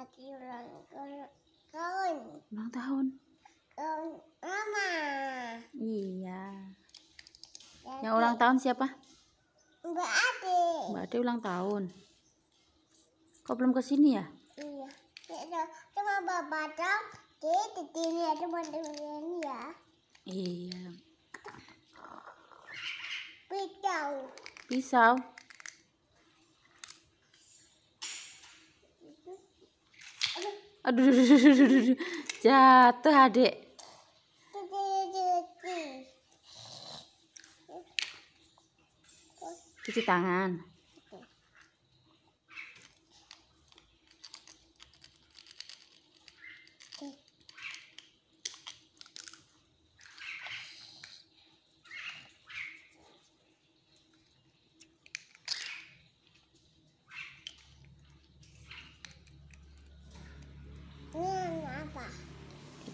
Lagi ulang tahun. Ulang tahun. mama. Iya. Jadi, Yang ulang tahun siapa? Mbak Ade. Mbak Ade ulang tahun. Kok belum ke sini ya? Iya. Cuma bapak tahu, di sini ada cuma di sini ya. Iya. Pisau. Pisau aduh, aduh, aduh, aduh, aduh, aduh. jatuh adik cuci tangan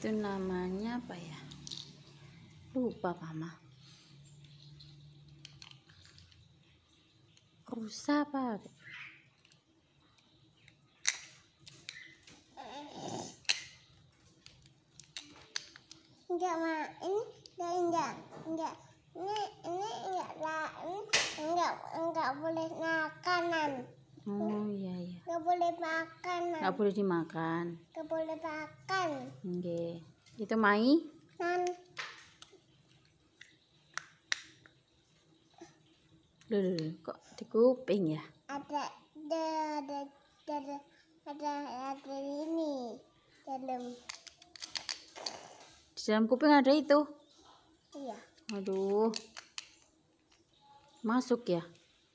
itu namanya apa ya lupa mama rusa apa enggak ma ini enggak enggak ini ini enggak lah ini enggak enggak boleh makanan Oh hmm. iya iya. Gak boleh makan. Gak boleh dimakan. Gak boleh makan. Oke. Itu Mai? Nan. kok di kuping ya? Ada, ada, ada, ada, ada, ada ini dalam. Di dalam kuping ada itu? Iya. Aduh. Masuk ya?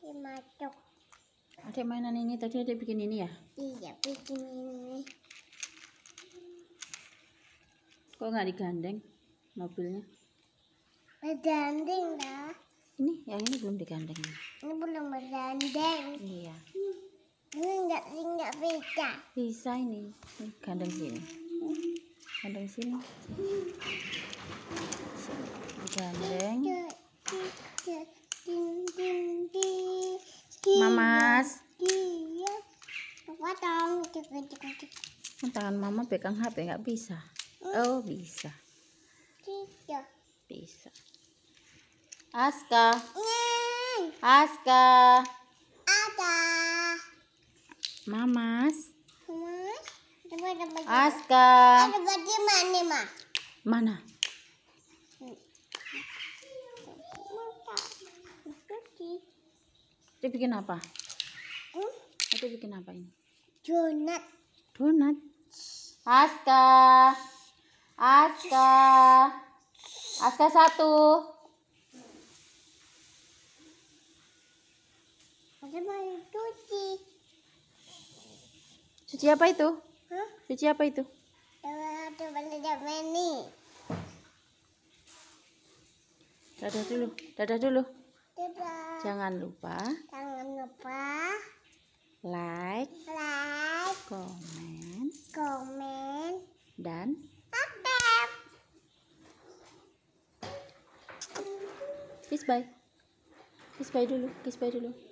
Dimasuk. masuk. Adik mainan ini tadi adik bikin ini ya? Iya, bikin ini. Kok nggak digandeng mobilnya? Digandeng lah. Ini, yang ini belum digandeng. Ini belum digandeng. Iya. Ini nggak nggak bisa. Bisa ini, ini gandeng sini. Gandeng sini. potong kan tangan mama pegang HP nggak bisa hmm. oh bisa bisa Aska Aska Aska Mamas Aska ada eh, mana mana itu bikin apa? Hmm? Itu bikin apa ini? Donat. Donat. Aska. Aska. Aska satu. mau Cuci. Cuci apa itu? Hah? Cuci apa itu? Ada Dadah dulu, dadah dulu. Dadah. Jangan lupa. Jangan lupa like, like, comment, comment, dan subscribe. Kiss bye. Kiss bye dulu, kiss bye dulu.